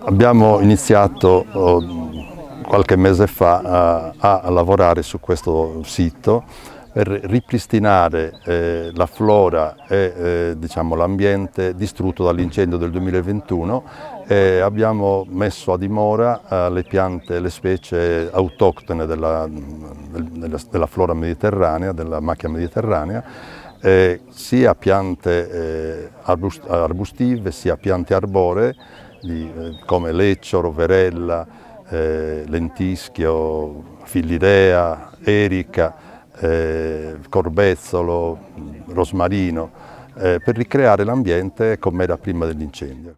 Abbiamo iniziato oh, qualche mese fa eh, a lavorare su questo sito per ripristinare eh, la flora e eh, diciamo, l'ambiente distrutto dall'incendio del 2021 e abbiamo messo a dimora le piante, le specie autoctone della, della flora mediterranea, della macchia mediterranea eh, sia piante eh, arbustive sia piante arboree di, eh, come Leccio, Roverella, eh, Lentischio, Fillidea, Erica, eh, Corbezzolo, Rosmarino, eh, per ricreare l'ambiente come era prima dell'incendio.